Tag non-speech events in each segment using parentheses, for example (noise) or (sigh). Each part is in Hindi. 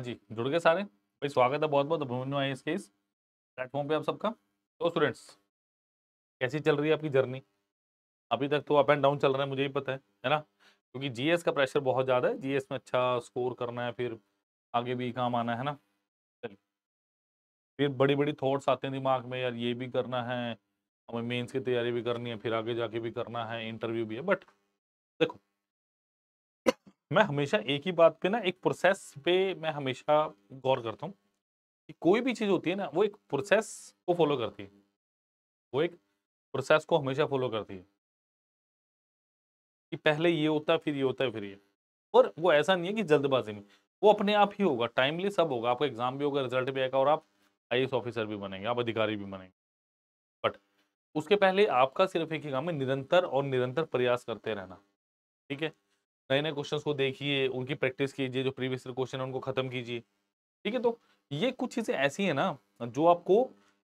हाँ जी जुड़ गए सारे भाई स्वागत है बहुत बहुत अभिमन्यु आई इसके इस प्लेटफॉर्म पे आप सबका तो स्टूडेंट्स कैसी चल रही है आपकी जर्नी अभी तक तो अप एंड डाउन चल रहा है मुझे ही पता है है ना क्योंकि जीएस का प्रेशर बहुत ज़्यादा है जीएस में अच्छा स्कोर करना है फिर आगे भी काम आना है ना चलिए फिर बड़ी बड़ी थाट्स आते हैं दिमाग में यार ये भी करना है हमें मेन्स की तैयारी भी करनी है फिर आगे जाके भी करना है इंटरव्यू भी है बट देखो मैं हमेशा एक ही बात पे ना एक प्रोसेस पे मैं हमेशा गौर करता हूँ कि कोई भी चीज़ होती है ना वो एक प्रोसेस को फॉलो करती है वो एक प्रोसेस को हमेशा फॉलो करती है कि पहले ये होता है फिर ये होता है फिर ये और वो ऐसा नहीं है कि जल्दबाजी में वो अपने आप ही होगा टाइमली सब होगा आपका एग्जाम भी होगा रिजल्ट भी आएगा और आप आई ऑफिसर भी बनेंगे आप अधिकारी भी बनेंगे बट उसके पहले आपका सिर्फ एक ही काम है निरंतर और निरंतर प्रयास करते रहना ठीक है नए नए क्वेश्चन को देखिए उनकी प्रैक्टिस कीजिए जो प्रीवियस क्वेश्चन है उनको खत्म कीजिए ठीक है तो ये कुछ चीज़ें ऐसी हैं ना जो आपको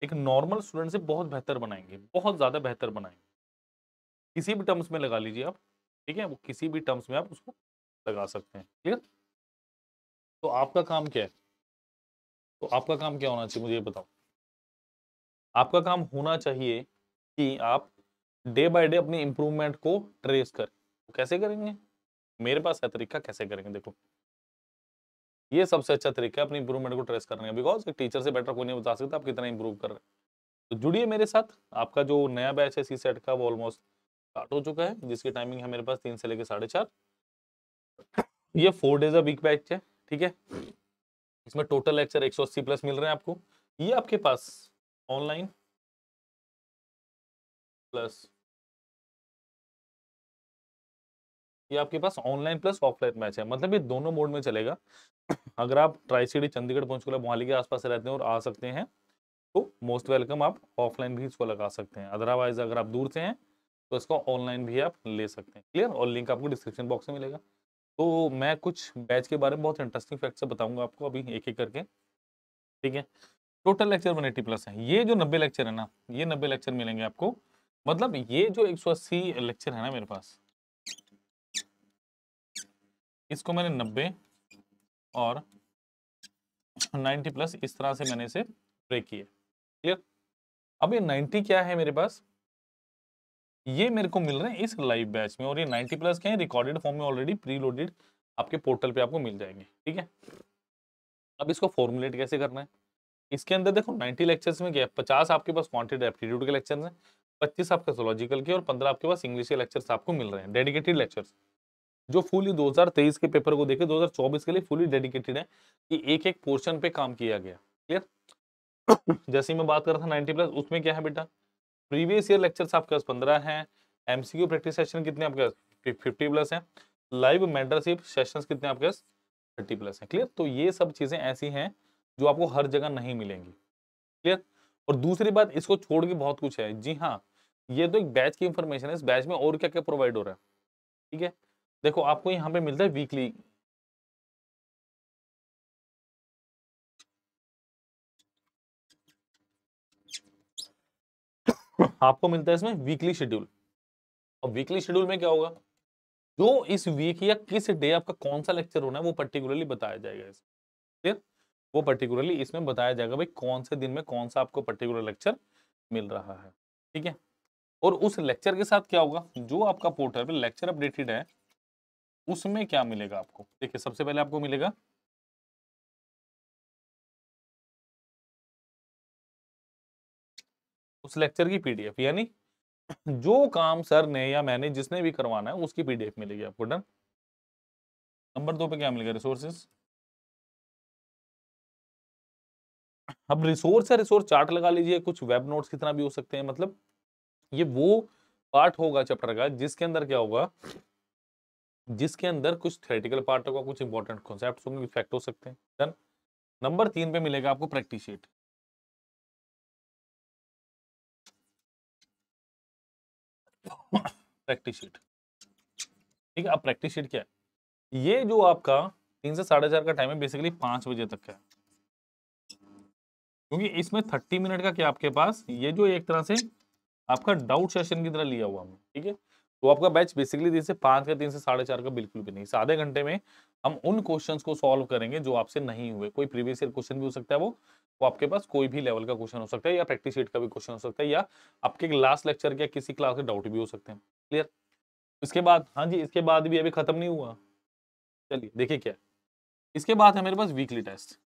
एक नॉर्मल स्टूडेंट से बहुत बेहतर बनाएंगे बहुत ज़्यादा बेहतर बनाएंगे किसी भी टर्म्स में लगा लीजिए आप ठीक है वो किसी भी टर्म्स में आप उसको लगा सकते हैं ठीक है तो आपका काम क्या है तो आपका काम क्या होना चाहिए मुझे ये बताओ आपका काम होना चाहिए कि आप डे बाय डे अपनी इम्प्रूवमेंट को ट्रेस करें तो कैसे करेंगे मेरे पास है तरीका कैसे करेंगे देखो ये सबसे अच्छा तरीका है अपनी इंप्रूवमेंट को ट्रेस करने का बिकॉज एक टीचर से बेटर कोई नहीं बता सकता आप कितना इंप्रूव कर रहे हैं तो जुड़िए मेरे साथ आपका जो नया बैच है सी सेट का वो ऑलमोस्ट स्टार्ट हो चुका है जिसकी टाइमिंग है मेरे पास तीन से लेकर साढ़े चार ये फोर डेज अग बैच है ठीक है इसमें टोटल लेक्चर एक प्लस मिल रहे हैं आपको ये आपके पास ऑनलाइन प्लस ये आपके पास ऑनलाइन प्लस ऑफलाइन मैच है मतलब ये दोनों मोड में चलेगा अगर आप ट्राई सिटी चंडीगढ़ गए मोहाली के आसपास रहते हैं और आ सकते हैं तो मोस्ट वेलकम आप ऑफलाइन भी इसको लगा सकते हैं अदरवाइज अगर आप दूर से हैं तो इसको ऑनलाइन भी आप ले सकते हैं क्लियर और लिंक आपको डिस्क्रिप्शन बॉक्स में मिलेगा तो मैं कुछ बैच के बारे में बहुत इंटरेस्टिंग से बताऊंगा आपको अभी एक एक करके ठीक है टोटल लेक्चर एटी प्लस है ये जो नब्बे लेक्चर है ना ये नब्बे लेक्चर मिलेंगे आपको मतलब ये जो अस्सी लेक्चर है ना मेरे पास इसको मैंने नब्बे और नाइन्टी प्लस इस तरह से मैंने इसे ब्रेक किया क्लियर अब ये नाइन्टी क्या है मेरे पास ये मेरे को मिल रहे हैं इस लाइव बैच में और ये नाइन्टी प्लस क्या है रिकॉर्डेड फॉर्म में ऑलरेडी प्रीलोडेड आपके पोर्टल पे आपको मिल जाएंगे ठीक है अब इसको फॉर्मुलेट कैसे करना है इसके अंदर देखो 90 लेक्चर्स में क्या है पचास आपके पास क्वान्टिटी एप्टीट्यूड के लेक्चर हैं पच्चीस आपके सोलॉजिकल के और पंद्रह आपके पास इंग्लिश के लेक्चर्स आपको मिल रहे हैं डेडिकेटेड लेक्चर्स जो फुली 2023 के पेपर को देखे 2024 के लिए फुली डेडिकेटेड है कि एक एक पोर्शन पे काम किया गया क्लियर (coughs) जैसे मैं बात कर रहा था 90 प्लस उसमें क्या है बेटा प्रीवियस ईयर लेक्चर आपके पास पंद्रह है एमसीक्यू प्रैक्टिस सेशन कितने आपके पास फिफ्टी प्लस है लाइव मेंटरशिप सेशन कितने आपके पास थर्टी प्लस है क्लियर तो ये सब चीज़ें ऐसी हैं जो आपको हर जगह नहीं मिलेंगी क्लियर और दूसरी बात इसको छोड़ के बहुत कुछ है जी हाँ ये तो एक बैच की इंफॉर्मेशन है इस बैच में और क्या क्या प्रोवाइड हो रहा है ठीक है देखो आपको यहां पे मिलता है वीकली आपको मिलता है इसमें वीकली शेड्यूल और वीकली शेड्यूल में क्या होगा जो इस वीक या किस डे आपका कौन सा लेक्चर होना है वो पर्टिकुलरली बताया जाएगा इसमें क्लियर वो पर्टिकुलरली इसमें बताया जाएगा भाई कौन से दिन में कौन सा आपको पर्टिकुलर लेक्चर मिल रहा है ठीक है और उस लेक्चर के साथ क्या होगा जो आपका पोर्टल पे लेक्चर अपडेटेड है उसमें क्या मिलेगा आपको देखिए सबसे पहले आपको मिलेगा उस लेक्चर की पीडीएफ यानी जो काम सर ने या मैंने जिसने भी करवाना है उसकी पीडीएफ मिलेगी आपको डन नंबर दो पे क्या मिलेगा रिसोर्सेस अब रिसोर्स है रिसोर्स चार्ट लगा लीजिए कुछ वेब नोट्स कितना भी हो सकते हैं मतलब ये वो पार्ट होगा चैप्टर का जिसके अंदर क्या होगा जिसके अंदर कुछ थेटिकल पार्ट होगा कुछ इंपॉर्टेंट कॉन्सेप्ट होंगे इफेक्ट हो सकते हैं डन नंबर तीन पे मिलेगा आपको प्रैक्टिस शीट प्रैक्टिस शीट ठीक है अब प्रैक्टिस शीट क्या है ये जो आपका तीन से साढ़े चार का टाइम है बेसिकली पांच बजे तक है क्योंकि इसमें थर्टी मिनट का क्या आपके पास ये जो एक तरह से आपका डाउट सेशन की तरह लिया हुआ हमने ठीक है तो आपका बैच बेसिकली दिन से पाँच का तीन से साढ़े चार का बिल्कुल भी नहीं आधे घंटे में हम उन क्वेश्चन को सॉल्व करेंगे जो आपसे नहीं हुए कोई प्रीवियस ईयर क्वेश्चन भी हो सकता है वो वो आपके पास कोई भी लेवल का क्वेश्चन हो सकता है या प्रैक्टिस शीट का भी क्वेश्चन हो सकता है या आपके लास्ट लेक्चर के किसी क्लास के डाउट भी हो सकते हैं क्लियर इसके बाद हाँ जी इसके बाद भी अभी खत्म नहीं हुआ चलिए देखिए क्या इसके बाद है मेरे पास वीकली टेस्ट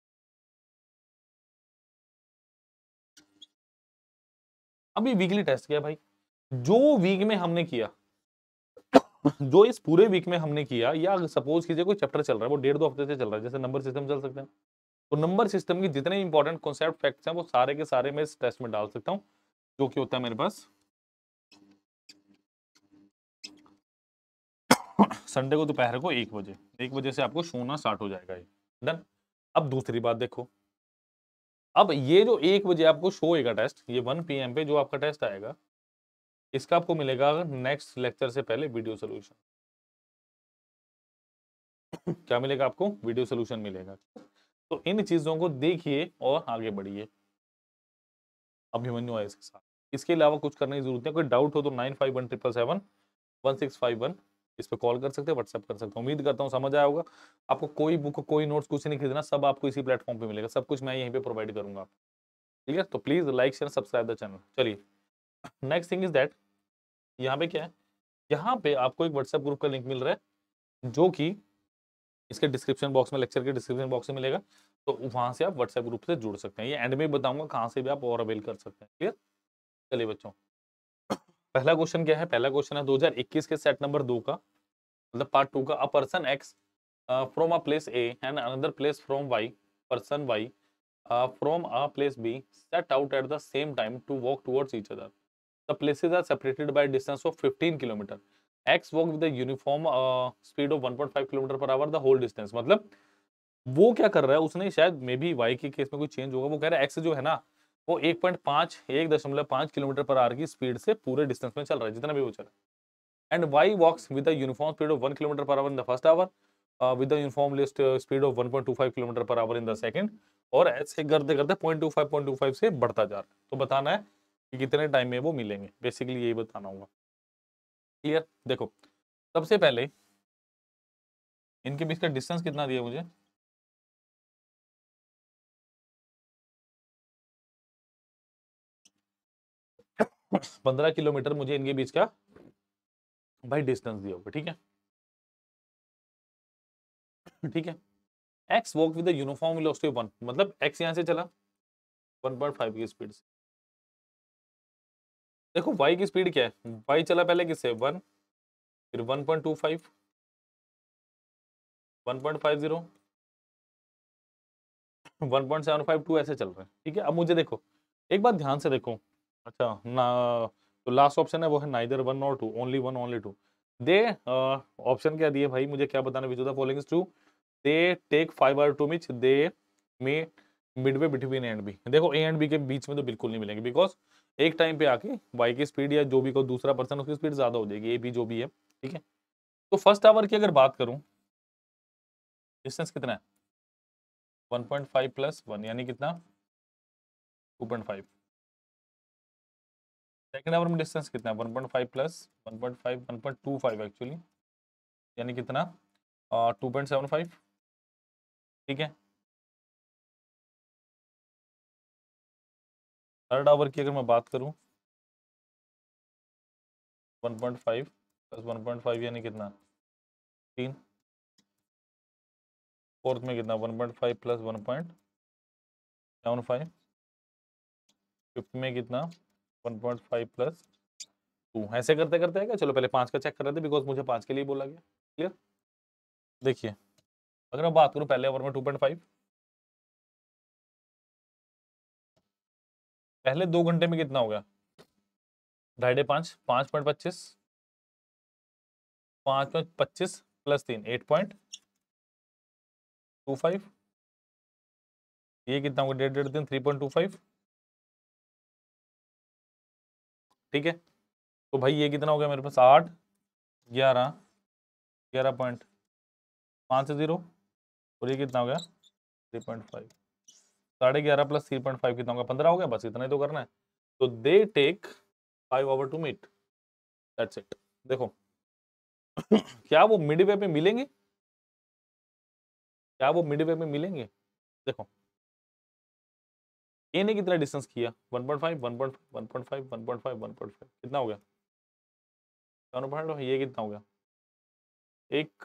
अभी वीकली टेस्ट किया भाई जो वीक में हमने किया (laughs) जो इस पूरे वीक में हमने किया या सपोज कीजिए कोई चैप्टर चल रहा है वो डेढ़ दो हफ्ते से चल रहा है जैसे नंबर सिस्टम चल सकते हैं तो नंबर सिस्टम के जितने इंपॉर्टेंट कॉन्सेप्ट फैक्ट्स हैं वो सारे के सारे मैं इस टेस्ट में डाल सकता हूँ जो कि होता है मेरे पास संडे (coughs) को दोपहर को एक बजे एक बजे से आपको सोना स्टार्ट हो जाएगा ये डन अब दूसरी बात देखो अब ये जो एक बजे आपको शो होएगा टेस्ट ये वन पी पे जो आपका टेस्ट आएगा इसका आपको मिलेगा नेक्स्ट लेक्चर से पहले वीडियो सोल्यूशन क्या मिलेगा आपको वीडियो सोल्यूशन मिलेगा तो इन चीजों को देखिए और आगे बढ़िए अभिमन्यु आयस इसके साथ इसके अलावा कुछ करने की जरूरत है कोई डाउट हो तो nine five one triple seven one six five one इस पर कॉल कर सकते हैं व्हाट्सएप कर सकते हैं उम्मीद करता हूँ समझ आया होगा आपको कोई बुक कोई नोट्स कुछ नहीं खरीदना सब आपको इसी प्लेटफॉर्म पे मिलेगा सब कुछ मैं यहीं पे प्रोवाइड करूंगा ठीक है तो please like share subscribe the channel चलिए नेक्स्ट थिंग इज दैट यहाँ पे क्या है यहाँ पे आपको एक व्हाट्सएप ग्रुप का लिंक मिल रहा है जो कि इसके डिस्क्रिप्शन बॉक्स में लेक्चर के डिस्क्रिप्शन बॉक्स में मिलेगा तो वहाँ से आप व्हाट्सएप ग्रुप से जुड़ सकते हैं ये एंड में बताऊंगा कहाँ से भी आप और अवेल कर सकते हैं क्लियर चलिए बच्चों पहला क्वेश्चन क्या है पहला क्वेश्चन है 2021 के सेट नंबर दो का मतलब पार्ट टू का a person X from a place A and another place from Y person Y from a place B set out at the same time to walk towards each other The places are separated by a distance of 15 km. X walk with a uniform uh, speed of 1.5 km per hour the whole distance. मतलब वो क्या कर रहा है उसने शायद मे बी वाई के केस में कोई चेंज होगा वो कह रहा है एक्स जो है ना वो एक पॉइंट पाँच एक दशमलव पांच किलोमीटर पर आर की स्पीड से पूरे डिस्टेंस में चल रहा है जितना भी वो चल रहा है and Y walks with uniform speed of one kilometre per hour in the first hour with uniform list speed of one point two five kilometre per hour in the second और ऐसे करते करते point two five point two five से बढ़ता जा रहा है तो बताना है कि कितने टाइम में वो मिलेंगे बेसिकली यही बताना होगा क्लियर देखो सबसे पहले इनके बीच का डिस्टेंस कितना दिया मुझे पंद्रह किलोमीटर मुझे इनके बीच का भाई डिस्टेंस दिया होगा ठीक है ठीक है X walk with uniform velocity one मतलब एक्स यहां से चला 1.5 की स्पीड से देखो वाई की स्पीड क्या है वाई चला पहले किससे वन फिर one point two five one point five zero one point seven five two ऐसे चल रहे हैं ठीक है अब मुझे देखो एक बात ध्यान से देखो अच्छा ना तो लास्ट ऑप्शन है वो है नाइदर वन और two only one only two they option क्या दिए भाई मुझे क्या बताना which the following to they take five hour to meet they may midway between A and B देखो ए एंड बी के बीच में तो बिल्कुल नहीं मिलेंगे बिकॉज एक टाइम पे आके वाई की स्पीड या जो भी को दूसरा पर्सन उसकी स्पीड ज़्यादा हो जाएगी ए भी जो भी है ठीक है तो फर्स्ट आवर की अगर बात करूँ डिस्टेंस कितना है 1.5 प्लस वन यानी कितना 2.5 सेकेंड आवर में डिस्टेंस कितना है 1.5 प्लस 1.5 1.25 एक्चुअली यानी कितना टू पॉइंट सेवन फाइव ठीक है थर्ड आवर की अगर मैं बात करूँ 1.5 point five plus one point five यानी कितना तीन फोर्थ में कितना 1.5 point five plus one point seven five fifth में कितना 1.5 पॉइंट फाइव प्लस टू ऐसे करते करते है क्या चलो पहले पाँच का चेक कर रहे थे बिकॉज मुझे पाँच के लिए बोला गया क्लियर देखिए अगर मैं बात करूँ पहले ओवर में टू पॉइंट फाइव पहले दो घंटे में कितना हो गया ढाई पाँच पाँच पॉइंट पच्चीस पाँच पॉइंट पच्चीस प्लस तीन एट पॉइंट टू फाइव ये कितना होगा डेढ़ डेढ़ दिन थ्री पॉइंट टू फाइव ठीक है तो भाई ये कितना हो गया मेरे पास आठ ग्यारह ग्यारह पॉइंट पाँच जीरो और ये कितना हो गया थ्री पॉइंट फाइव साढ़े ग्यारह प्लस थ्री पॉइंट फाइव कितना होगा पंद्रह हो गया बस इतना ही तो करना है तो they take five hour to meet that's it देखो (coughs) क्या वो मिड वे पे मिलेंगे क्या वो मिड वे पे मिलेंगे देखो ए ने कितना डिस्टेंस किया one one one one point point point five five point five one point five कितना हो गया पॉइंट ये कितना हो गया एक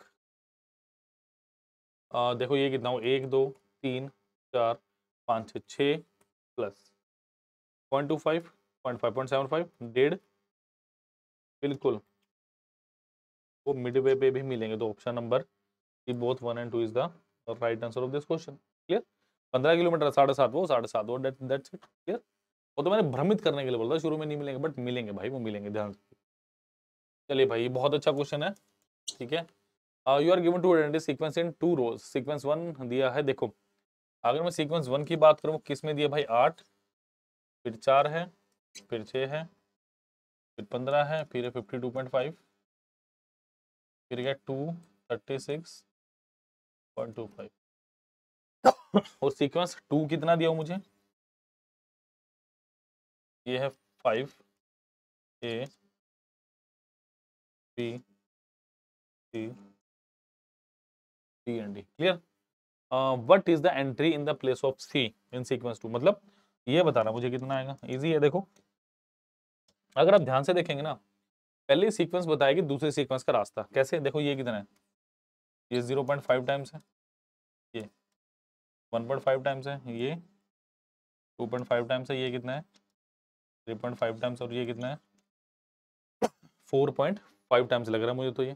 आ, देखो ये कितना हो एक दो तीन चार पाँच छः छः plus point two five point five point seven five डेढ़ बिल्कुल वो मिड वे पे भी मिलेंगे तो option number C both one and two is the right answer of this question clear पंद्रह किलोमीटर साढ़े सात वो साढ़े सात वो डेट दैट्स इट क्लियर वो तो मैंने भ्रमित करने के लिए बोल रहा शुरू में नहीं मिलेंगे बट मिलेंगे भाई वो मिलेंगे ध्यान से चलिए भाई ये बहुत अच्छा क्वेश्चन है ठीक है you are given two identity sequence in two rows sequence one दिया है देखो अगर मैं सीक्वेंस वन की बात करूँ किस में दिया भाई आठ फिर चार है फिर छः है फिर पंद्रह है फिर फिफ्टी टू पॉइंट फाइव फिर गया two thirty six point two five और सीक्वेंस टू कितना दिया मुझे ये है five A B C D and D clear what is the entry in the place of C in sequence two मतलब ये बता रहा मुझे कितना आएगा इजी है देखो अगर आप ध्यान से देखेंगे ना पहले सीक्वेंस बताएगी दूसरे सीक्वेंस का रास्ता कैसे देखो ये कितना है ये जीरो पॉइंट फाइव टाइम्स है ये वन पॉइंट फाइव टाइम्स है ये टू पॉइंट फाइव टाइम्स है ये कितना है थ्री पॉइंट फाइव टाइम्स और ये कितना है फोर पॉइंट फाइव टाइम्स लग रहा है मुझे तो ये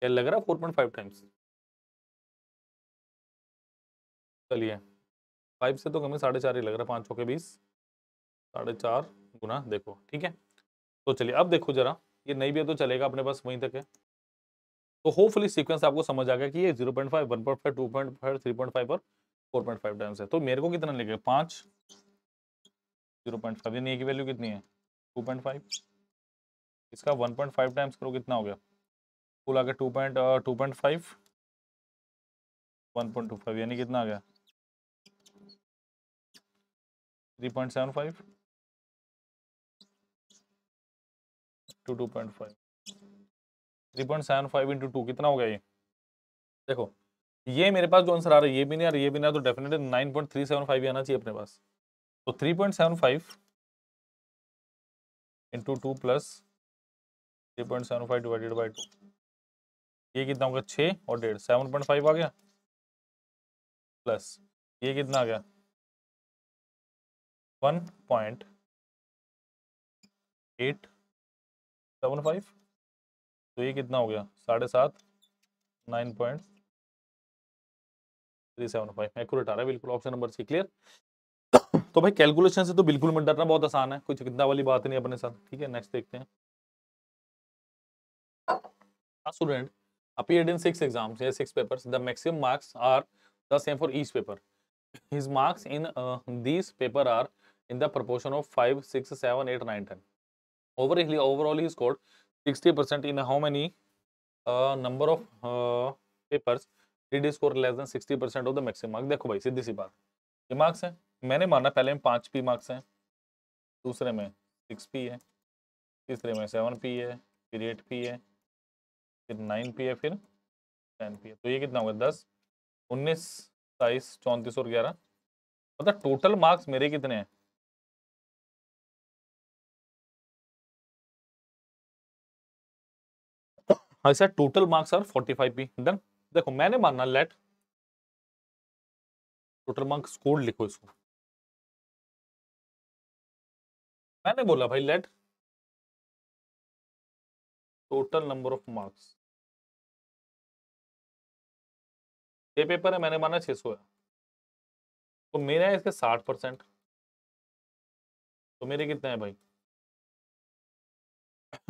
क्या लग रहा है फोर पॉइंट फाइव टाइम्स चलिए फाइव से तो कमी साढ़े चार ही लग रहा है पाँच के बीस साढ़े चार गुना देखो ठीक है तो चलिए अब देखो जरा ये नहीं भी है तो चलेगा अपने पास वहीं तक है तो होपफुली सीक्वेंस आपको समझ आ गया कि ये zero point five one point five two point five three point five और फोर पॉइंट फाइव टाइम्स है तो मेरे को कितना लेगा पाँच जीरो पॉइंट फाइव यानी की वैल्यू कितनी है टू पॉइंट फाइव इसका वन पॉइंट फाइव टाइम्स करो कितना हो गया कुल आ गया two point two point five one point two five यानी कितना आ गया three point point seven five five two two three point seven five into two कितना हो गया ये देखो ये मेरे पास जो आंसर आ रहा है ये भी नहीं आ रहा ये भी नहीं तो definitely nine point three seven five आना चाहिए अपने पास तो three point seven five into two plus three point seven five divided by two ये कितना हो गया छः और डेढ़ सेवन पॉइंट फाइव आ गया प्लस ये कितना आ गया one point eight seven five तो ये कितना हो गया साढ़े सात nine point three seven five accurate आ रहा है बिल्कुल ऑप्शन नंबर सी क्लियर तो भाई कैलकुलेशन से तो बिल्कुल मत डरना बहुत आसान है कोई चिंता वाली बात नहीं अपने साथ ठीक है नेक्स्ट देखते हैं student appeared in six exams या six papers the maximum marks are the same for each paper his marks in this paper are in the proportion of 5, 6, 7, 8, 9, 10. Overall, overall he score sixty percent in how many number of uh, did uh, did he score less than 60% of the maximum mark? देखो भाई सीधी सी बात ये मार्क्स हैं मैंने माना पहले में पाँच पी मार्क्स हैं दूसरे में सिक्स पी है तीसरे में सेवन पी है फिर एट पी है फिर नाइन पी है फिर टेन पी है तो ये कितना हो गया दस उन्नीस बाईस चौंतीस और ग्यारह मतलब टोटल मार्क्स मेरे कितने हैं हाँ टोटल मार्क्स आर 45 भी देन देखो मैंने माना लेट टोटल मार्क्स कोड लिखो इसको मैंने बोला भाई let total number of marks ये पेपर है मैंने माना 600 है तो मेरे है इसके 60 परसेंट तो मेरे कितने हैं भाई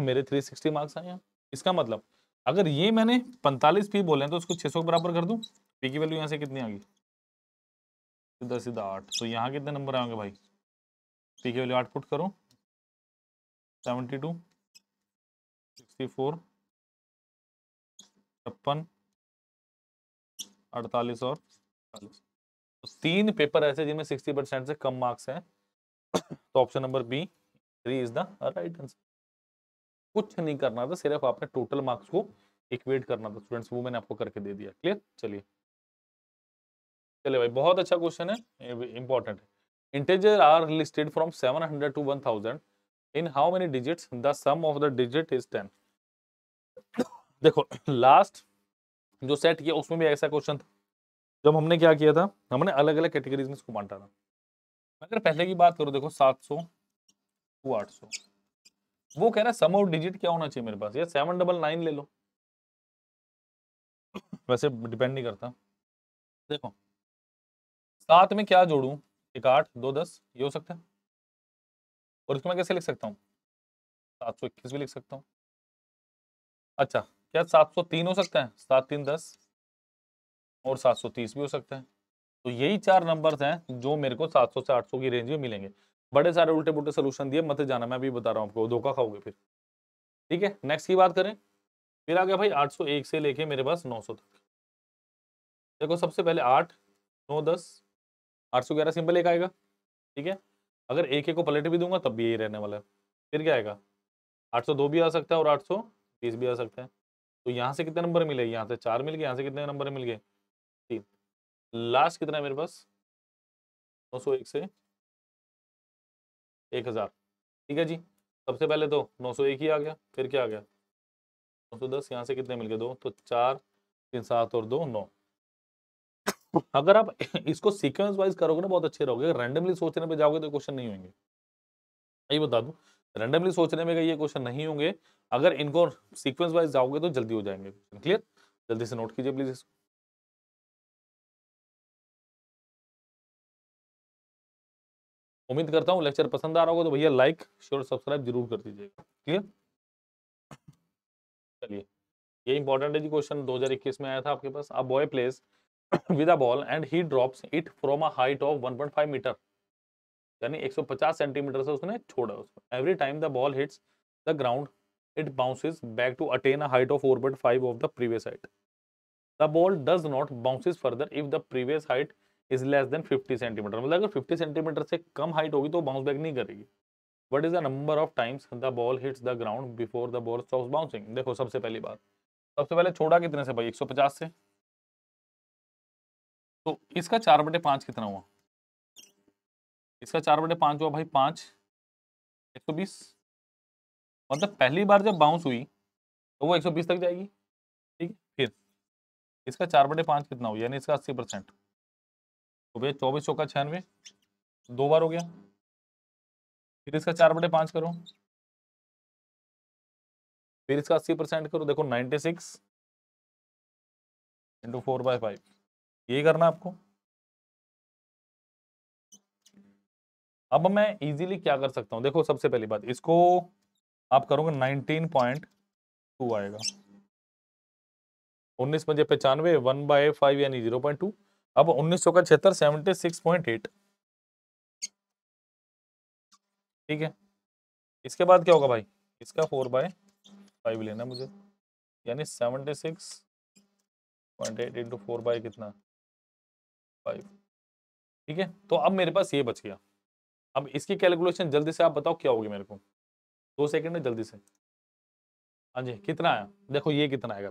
मेरे 360 मार्क्स आए हैं इसका मतलब अगर ये मैंने पैंतालीस पी बोले तो उसको छः सौ बराबर कर दू पी की वैल्यू यहाँ से कितनी आ गई सीधा सीधा आठ तो यहाँ कितने नंबर आएंगे भाई पी की वैल्यू आठ पुट करो सेवेंटी टू सिक्सटी फोर छप्पन अड़तालीस और तो तीन पेपर ऐसे जिनमें सिक्सटी परसेंट से कम मार्क्स हैं (coughs) तो option number B three is the right answer कुछ नहीं करना था सिर्फ आपने टोटल मार्क्स को इक्वेट करना था स्टूडेंट्स वो मैंने आपको करके दे दिया क्लियर चलिए चलिए भाई बहुत अच्छा क्वेश्चन है इंपॉर्टेंट है integer are listed from seven hundred to one thousand in how many digit the sum of the digit is ten देखो लास्ट जो सेट किया उसमें भी ऐसा क्वेश्चन था जब हमने क्या किया था हमने अलग अलग कैटेगरीज में इसको बांटा था अगर पहले की बात करो देखो सात सौ टू आठ सौ वो कह रहा है सम ऑफ डिजिट क्या होना चाहिए मेरे पास ये सेवन डबल नाइन ले लो वैसे डिपेंड नहीं करता देखो सात में क्या जोड़ू एक आठ दो दस ये हो सकता है और इसको मैं कैसे लिख सकता हूँ सात सौ इक्कीस भी लिख सकता हूँ अच्छा क्या सात सौ तीन हो सकता है सात तीन दस और सात सौ तीस भी हो सकता है तो यही चार नंबर्स हैं जो मेरे को सात सौ से आठ सौ की रेंज में मिलेंगे बड़े सारे उल्टे पुल्टे सोल्यूशन दिए मत जाना मैं अभी बता रहा हूँ आपको धोखा खाओगे फिर ठीक है नेक्स्ट की बात करें फिर आ गया भाई 801 से लेके मेरे पास 900 तक देखो सबसे पहले आठ नौ दस आठ सौ ग्यारह सिंपल एक आएगा ठीक है अगर एक एक को पलट भी दूंगा तब भी यही रहने वाला है फिर क्या आएगा आठ सौ दो भी आ सकता है और आठ सौ बीस भी आ सकता है तो यहाँ से कितने नंबर मिले यहाँ से चार मिल गए यहाँ से कितने नंबर मिल गए तीन लास्ट कितना है मेरे पास नौ सौ एक से एक हज़ार ठीक है जी सबसे पहले तो नौ सौ एक ही आ गया फिर क्या आ गया नौ सौ दस यहाँ से कितने मिल गए दो तो चार तीन सात और दो नौ अगर आप इसको सीक्वेंस वाइज करोगे ना बहुत अच्छे रहोगे अगर रैंडमली सोचने पर जाओगे तो क्वेश्चन नहीं होंगे यही बता दू रैंडमली सोचने में ये क्वेश्चन नहीं होंगे अगर इनको सीक्वेंस वाइज जाओगे तो जल्दी हो जाएंगे क्लियर जल्दी से नोट कीजिए प्लीज इसको उम्मीद करता हूँ लेक्चर पसंद आ रहा होगा तो भैया लाइक शेयर सब्सक्राइब जरूर कर दीजिएगा क्लियर चलिए ये इंपॉर्टेंट है जी क्वेश्चन 2021 में आया था आपके पास a boy place with a ball and he drops it from a height of 1.5 metre यानी 150 सेंटीमीटर से उसने छोड़ा उसको every time the ball hits the ground it bounces back to attain a height of 4.5 of the previous height the ball does not bounces further if the previous height is less than 50 centimetre मतलब अगर 50 सेंटीमीटर से कम हाइट होगी तो बाउंस बैक नहीं करेगी what is the number of times the ball hits the ground before the ball stops bouncing देखो सबसे पहली बात सबसे पहले छोड़ा कितने से भाई 150 से तो इसका चार बटे पांच कितना हुआ इसका चार बटे पांच हुआ भाई पाँच एक सौ बीस मतलब पहली बार जब बाउंस हुई तो वो एक सौ बीस तक जाएगी ठीक है फिर इसका चार बटे पाँच कितना हुआ यानी इसका अस्सी परसेंट तो भैया चौबीस चौका छियानवे दो बार हो गया फिर इसका चार बटे पांच करो फिर इसका अस्सी परसेंट करो देखो ninety six into four by five यही करना आपको अब मैं इजीली क्या कर सकता हूं देखो सबसे पहली बात इसको आप करोगे नाइनटीन पॉइंट टू आएगा उन्नीस पंजे पचानवे वन बाय फाइव यानी जीरो पॉइंट टू अब उन्नीस सौ का छिहत्तर सेवेंटी सिक्स पॉइंट एट ठीक है इसके बाद क्या होगा भाई इसका फोर बाय फाइव लेना मुझे यानी seventy six point eight into four by कितना फाइव ठीक है तो अब मेरे पास ये बच गया अब इसकी कैलकुलेशन जल्दी से आप बताओ क्या होगी मेरे को दो सेकंड में जल्दी से हाँ जी कितना आया देखो ये कितना आएगा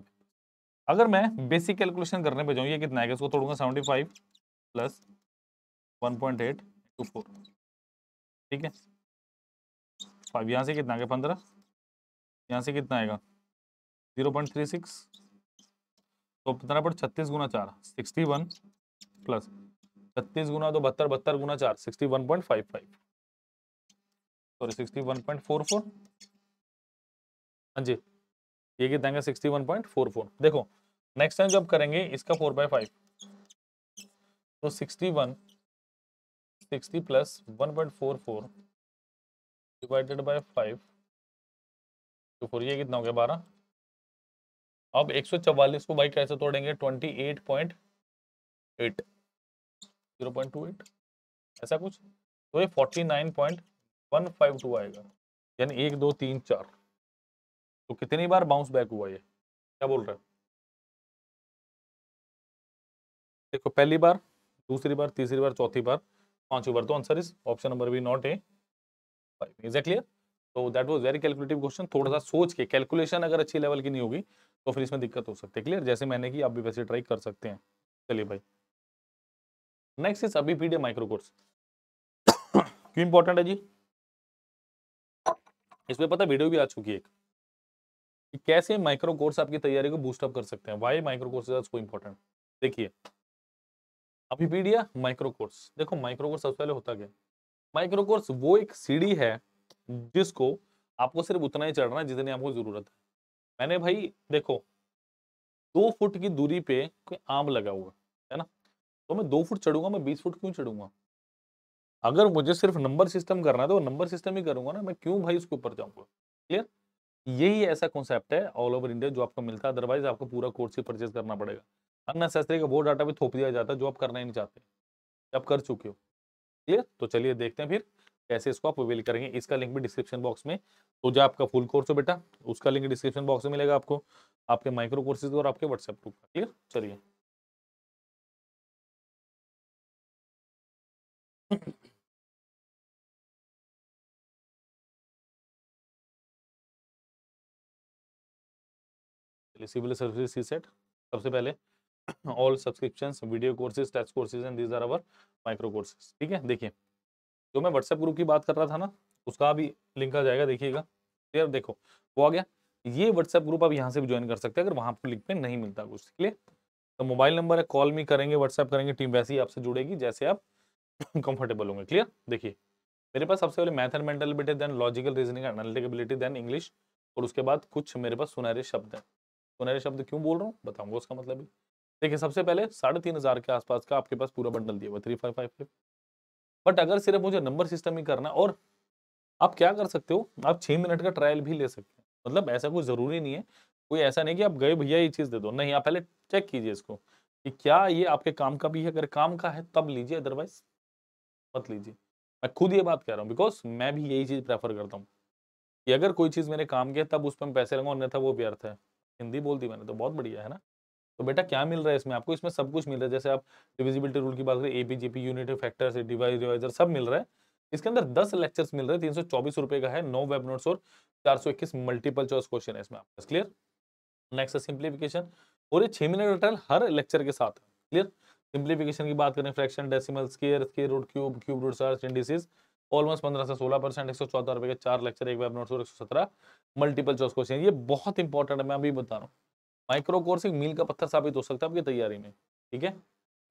अगर मैं बेसिक कैलकुलेशन करने पे जाऊँ ये कितना है इसको तोड़ूंगा seventy five plus one point eight two four ठीक है फाइव यहाँ से कितना आएगा पंद्रह यहाँ से कितना आएगा जीरो पॉइंट थ्री सिक्स तो पंद्रह पॉइंट छत्तीस गुना चार सिक्सटी वन प्लस छत्तीस गुना तो बहत्तर बहत्तर गुना चार sixty one point five five sorry sixty one point four four हाँ जी ये कितना आएगा sixty one point four four देखो नेक्स्ट टाइम जब करेंगे इसका फोर बाई फाइव तो sixty one sixty plus one point four four divided by five तो फोर ये कितना हो गया बारह अब एक सौ चवालीस को भाई कैसे तोड़ेंगे twenty eight point eight zero point two eight ऐसा कुछ तो ये forty nine point one five two आएगा यानी एक दो तीन चार तो कितनी बार बाउंस बैक हुआ ये क्या बोल रहे हो देखो पहली बार दूसरी बार तीसरी बार चौथी बार पांचवी बार तो answer is option number B not A five is clear तो that was very calculative question थोड़ा सा सोच के कैलकुलेशन अगर अच्छी लेवल की नहीं होगी तो फिर इसमें दिक्कत हो सकती है क्लियर जैसे मैंने की आप भी वैसे ट्राई कर सकते हैं चलिए भाई नेक्स्ट इज अभी पीडीएम माइक्रो कोर्स क्यों इंपॉर्टेंट है जी इसमें पता वीडियो भी आ चुकी है कि कैसे माइक्रो कोर्स आपकी तैयारी को बूस्टअप कर सकते हैं why micro course is important देखिए अभी पीडिया माइक्रो कोर्स देखो माइक्रो कोर्स सबसे पहले होता क्या माइक्रो कोर्स वो एक सीढ़ी है जिसको आपको सिर्फ उतना ही चढ़ना है जितनी आपको ज़रूरत है मैंने भाई देखो दो फुट की दूरी पे कोई आम लगा हुआ है ना तो मैं दो फुट चढ़ूंगा मैं बीस फुट क्यों चढ़ूंगा अगर मुझे सिर्फ नंबर सिस्टम करना है तो नंबर सिस्टम ही करूंगा ना मैं क्यों भाई उसके ऊपर जाऊंगा क्लियर यही ऐसा कॉन्सेप्ट है ऑल ओवर इंडिया जो आपको मिलता है अदरवाइज आपको पूरा कोर्स ही परचेज करना पड़ेगा अननेसेसरी का वो डाटा भी थोप दिया जाता है जो आप करना ही नहीं चाहते आप कर चुके हो क्लियर तो चलिए देखते हैं फिर कैसे इसको आप अवेल करेंगे इसका लिंक भी डिस्क्रिप्शन बॉक्स में तो जो आपका फुल कोर्स हो बेटा उसका लिंक डिस्क्रिप्शन बॉक्स में मिलेगा आपको आपके माइक्रो कोर्सेज और आपके व्हाट्सएप ग्रुप का क्लियर चलिए चलिए सिविल सर्विस सी सेट सबसे पहले all subscription video courses test courses and these are our micro courses ठीक है देखिए जो मैं व्हाट्सएप ग्रुप की बात कर रहा था ना उसका भी लिंक आ जाएगा देखिएगा क्लियर देखो वो आ गया ये व्हाट्सएप ग्रुप आप यहाँ से भी ज्वाइन कर सकते हैं अगर वहाँ पर लिंक पर नहीं मिलता कुछ क्लियर तो मोबाइल नंबर है कॉल मी करेंगे व्हाट्सएप करेंगे टीम वैसे ही आपसे जुड़ेगी जैसे आप कंफर्टेबल (laughs) होंगे क्लियर देखिए मेरे पास सबसे पहले math and mental ability then logical reasoning analytic ability then English और उसके बाद कुछ मेरे पास सुनहरे शब्द हैं सुनहरे तो शब्द क्यों बोल रहा हूँ बताऊंगा उसका मतलब भी देखिए सबसे पहले साढ़े तीन हज़ार के आसपास का आपके पास पूरा बंडल दिया हुआ three five five five but अगर सिर्फ मुझे नंबर सिस्टम ही करना और आप क्या कर सकते हो आप छः मिनट का ट्रायल भी ले सकते हैं मतलब ऐसा कोई ज़रूरी नहीं है कोई ऐसा नहीं कि आप गए भैया ये चीज़ दे दो नहीं आप पहले चेक कीजिए इसको कि क्या ये आपके काम का भी है अगर काम का है तब लीजिए अदरवाइज मत लीजिए मैं खुद ये बात कह रहा हूँ बिकॉज मैं भी यही चीज़ प्रेफर करता हूँ कि अगर कोई चीज़ मेरे काम की है तब उस पर मैं पैसे लगाऊँ अन्यथा वो व्यर्थ है हिंदी बोल दी मैंने तो बहुत बढ़िया है ना तो बेटा क्या मिल रहा है इसमें आपको इसमें सब कुछ मिल रहा है जैसे आप डिविजिबिलिटी रूल की बात करें AP GP GP unit factors device divisor सब मिल रहा है इसके अंदर दस लेक्चर्स मिल रहे हैं तीन सौ चौबीस रुपए का है नौ वेब नोट्स और चार सौ इक्कीस मल्टीपल चॉइस क्वेश्चन है इसमें आपका क्लियर नेक्स्ट सिंप्लीफिकेशन और ये छह मिनट का हर लेक्चर के साथ क्लियर सिंप्लीफिकेशन की बात करें fraction decimal square square root cube cube root surds indices almost पंद्रह से सोलह परसेंट एक सौ चौदह रुपए के चार लेक्चर एक वेब नोट्स और एक सौ सत्रह मल्टीपल चॉइस क्वेश्चन ये बहुत इंपॉर्टेंट है मैं अभी बता रहा हूँ माइक्रो कोर्स एक मील का पत्थर साबित हो सकता है आपकी तैयारी में ठीक है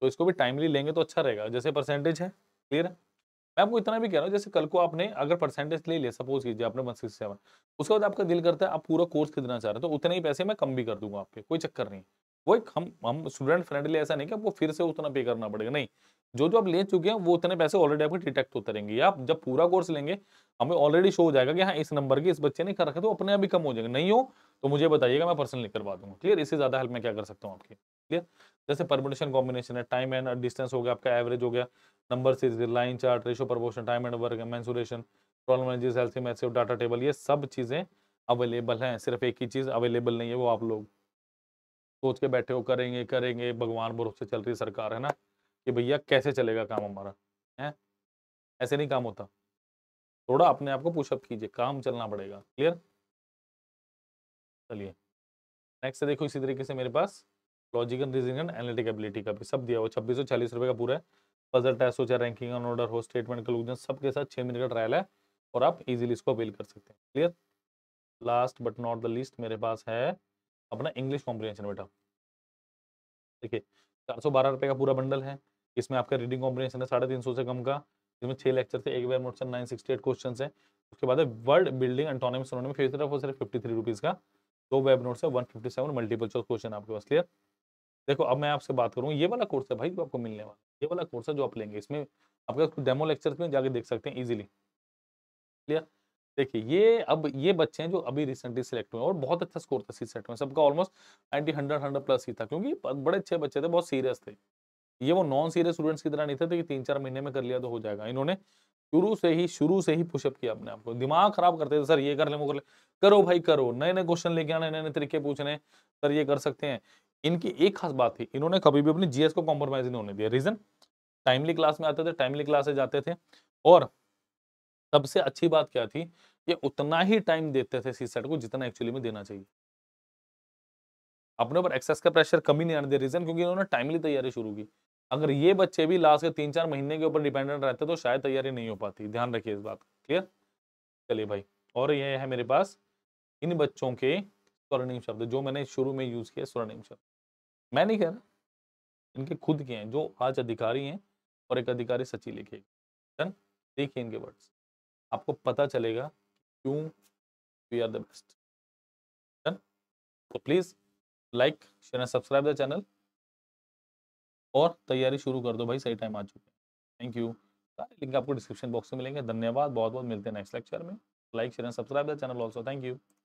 तो इसको भी टाइमली लेंगे तो अच्छा रहेगा जैसे परसेंटेज है क्लियर मैं आपको इतना भी कह रहा हूँ जैसे कल को आपने अगर परसेंटेज ले लिया सपोज कीजिए आपने वन सिक्स सेवन उसके बाद आपका दिल करता है आप पूरा कोर्स खरीदना चाह रहे हो तो उतने ही पैसे मैं कम भी कर दूंगा आपके कोई चक्कर नहीं वो एक हम हम स्टूडेंट फ्रेंडली ऐसा नहीं कि आपको फिर से उतना पे करना पड़ेगा नहीं जो जो आप ले चुके हैं वो उतने पैसे ऑलरेडी आपके डिटेक्ट होते रहेंगे आप जब पूरा कोर्स लेंगे हमें ऑलरेडी शो हो जाएगा कि हाँ इस नंबर के इस बच्चे ने कर रखे तो अपने आप ही कम हो जाएंगे नहीं हो तो मुझे बताइएगा मैं पर्सनली करवा दूंगा क्लियर इससे ज्यादा हेल्प मैं क्या कर सकता हूँ आपकी क्लियर जैसे परमिटेशन कॉम्बिनेशन है टाइम एंड डिस्टेंस हो गया आपका एवरेज हो गया number series line chart ratio proportion time and work mensuration problem data table ये सब चीज़ें अवेलेबल हैं सिर्फ एक ही चीज़ अवेलेबल नहीं है वो आप लोग सोच के बैठे हो करेंगे करेंगे भगवान भरोसे चल रही सरकार है ना कि भैया कैसे चलेगा काम हमारा है ऐसे नहीं काम होता थोड़ा अपने आप को पुशअप कीजिए काम चलना पड़ेगा क्लियर चलिए नेक्स्ट देखो इसी तरीके से मेरे पास logical reasoning and analytic ability का भी सब दिया हुआ छब्बीस सौ चालीस रुपये का पूरा है पजल टेस्ट हो चाहे रैंकिंग ऑन ऑर्डर हो स्टेटमेंट कंक्लूजन सबके साथ छः मिनट का ट्रायल है और आप इजीली इसको अवेल कर सकते हैं clear last but not the least मेरे पास है अपना इंग्लिश कॉम्प्रीहेंशन बेटा देखिए चार सौ बारह रुपये का पूरा बंडल है इसमें आपका रीडिंग कॉम्बिनेशन है साढ़े तीन सौ से कम का इसमें छह लेक्चर थे एक बार मोटन नाइन सिक्सटी एट क्वेश्चन है उसके बाद वर्ल्ड वर्ड बिल्डिंग एंटोनिम्स उन्होंने फीस तरफ वो सिर्फ फिफ्टी थ्री रुपीज़ का दो वेब नोट्स है one fifty seven multiple choice question आपके पास क्लियर देखो अब मैं आपसे बात करूँ ये वाला कोर्स है भाई जो आपको मिलने वाला ये वाला कोर्स है जो आप लेंगे इसमें आपके पास डेमो लेक्चर में जाके देख सकते हैं ईजिली क्लियर देखिए ये अब ये बच्चे हैं जो अभी रिसेंटली सिलेक्ट हुए और बहुत अच्छा स्कोर था सी सेट में सबका almost ninety hundred hundred plus ही था क्योंकि बड़े अच्छे बच्चे थे बहुत सीरियस थे ये वो नॉन सीरियस स्टूडेंट्स की तरह नहीं थे तो कि तीन चार महीने में कर लिया तो हो जाएगा इन्होंने शुरू से ही शुरू से ही पुशअप किया अपने आप को दिमाग खराब करते थे सर ये कर ले वो कर ले करो भाई करो नए नए क्वेश्चन लेके आने नए नए तरीके पूछने सर ये कर सकते हैं इनकी एक खास बात थी इन्होंने कभी भी अपनी जीएस को कॉम्प्रोमाइज नहीं होने दिया रीजन टाइमली क्लास में आते थे टाइमली क्लासे जाते थे और सबसे अच्छी बात क्या थी ये उतना ही टाइम देते थे सी को जितना एक्चुअली में देना चाहिए अपने ऊपर एक्सेस का प्रेशर कमी नहीं आने दिया रीजन क्योंकि इन्होंने टाइमली तैयारी शुरू की अगर ये बच्चे भी लास्ट के तीन चार महीने के ऊपर डिपेंडेंट रहते तो शायद तैयारी नहीं हो पाती ध्यान रखिए इस बात क्लियर चलिए भाई और यह है मेरे पास इन बच्चों के स्वर्णिम शब्द जो मैंने शुरू में यूज़ किया स्वर्णिम शब्द मैं नहीं कह रहा इनके खुद के हैं जो आज अधिकारी हैं और एक अधिकारी सची लिखेगी डन देखिए इनके वर्ड्स आपको पता चलेगा क्यों we are the best done तो please like share and subscribe the channel और तैयारी शुरू कर दो भाई सही टाइम आ चुके हैं थैंक यू सारे लिंक आपको डिस्क्रिप्शन बॉक्स में मिलेंगे धन्यवाद बहुत बहुत मिलते हैं नेक्स्ट लेक्चर में like share and subscribe the channel also thank you